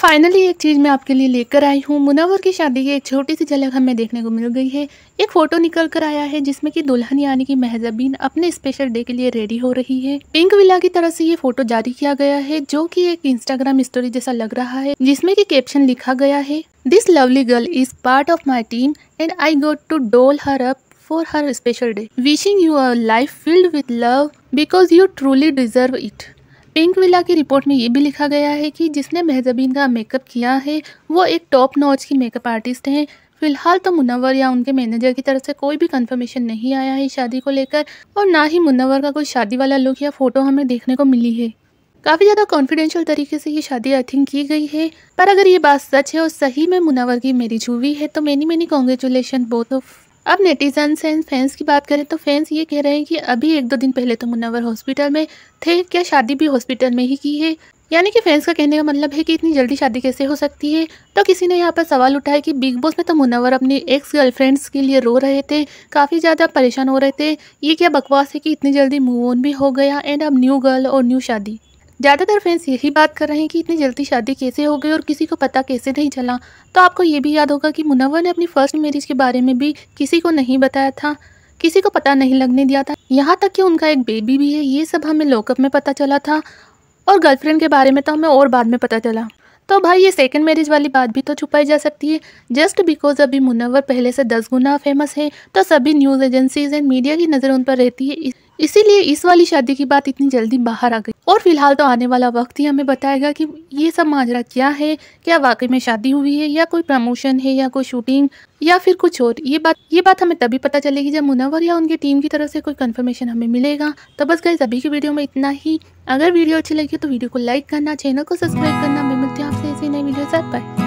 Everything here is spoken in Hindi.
फाइनली तो एक चीज़ मैं आपके लिए लेकर आई हूँ मुनावर की शादी की एक छोटी सी झलक हमें देखने को मिल गई है एक फ़ोटो निकल कर आया है जिसमें कि दुल्हन यानी कि महजबीन अपने स्पेशल डे के लिए रेडी हो रही है पिंक विला की तरफ से ये फोटो जारी किया गया है जो कि एक इंस्टाग्राम स्टोरी जैसा लग रहा है जिसमे की कैप्शन लिखा गया है this lovely girl is part of my team and I got to doll her up for her special day wishing you a life filled with love because you truly deserve it Pinkvilla की रिपोर्ट में ये भी लिखा गया है कि जिसने मेहजबीन का मेकअप किया है वो एक टॉप नॉच की मेकअप आर्टिस्ट हैं फिलहाल तो मुनवर या उनके मैनेजर की तरफ से कोई भी कंफर्मेशन नहीं आया है शादी को लेकर और ना ही मुनवर का कोई शादी वाला लुक या फोटो हमें देखने को मिली है काफ़ी ज़्यादा कॉन्फिडेंशियल तरीके से ये शादी आई थिंक की गई है पर अगर ये बात सच है और सही में मुनावर की मेरी हुई है तो many many congratulation both of अब नेटिजन एंड फैंस की बात करें तो फैंस ये कह रहे हैं कि अभी एक दो दिन पहले तो मुनवर हॉस्पिटल में थे क्या शादी भी हॉस्पिटल में ही की है यानी कि फैंस का कहने का मतलब है कि इतनी जल्दी शादी कैसे हो सकती है तो किसी ने यहाँ पर सवाल उठाया कि बिग बॉस में तो मुनवर अपनी एक्स गर्लफ्रेंड्स के लिए रो रहे थे काफ़ी ज़्यादा परेशान हो रहे थे ये क्या बकवास है कि इतनी जल्दी मूव ऑन भी हो गया एंड अब न्यू गर्ल और न्यू शादी ज़्यादातर फैंस यही बात कर रहे हैं कि इतनी जल्दी शादी कैसे हो गई और किसी को पता कैसे नहीं चला तो आपको ये भी याद होगा कि मुनवर ने अपनी फ़र्स्ट मैरिज के बारे में भी किसी को नहीं बताया था किसी को पता नहीं लगने दिया था यहाँ तक कि उनका एक बेबी भी है ये सब हमें लॉकअप में पता चला था और गर्लफ्रेंड के बारे में तो हमें और बाद में पता चला तो भाई ये सेकेंड मैरिज वाली बात भी तो छुपाई जा सकती है जस्ट बिकॉज अभी मुनवर पहले से दस गुना फेमस है तो सभी न्यूज़ एजेंसीज एंड मीडिया की नज़र उन पर रहती है इसीलिए इस वाली शादी की बात इतनी जल्दी बाहर आ गई और फिलहाल तो आने वाला वक्त ही हमें बताएगा कि ये सब माजरा क्या है क्या वाकई में शादी हुई है या कोई प्रमोशन है या कोई शूटिंग या फिर कुछ और ये बात ये बात हमें तभी पता चलेगी जब मुनवर या उनकी टीम की तरफ से कोई कंफर्मेशन हमें मिलेगा तो बस गए सभी की वीडियो में इतना ही अगर वीडियो अच्छी लगी तो वीडियो को लाइक करना चैनल को सब्सक्राइब करना मैं मिलती हूँ आपसे ऐसी नई वीडियो साथ पाए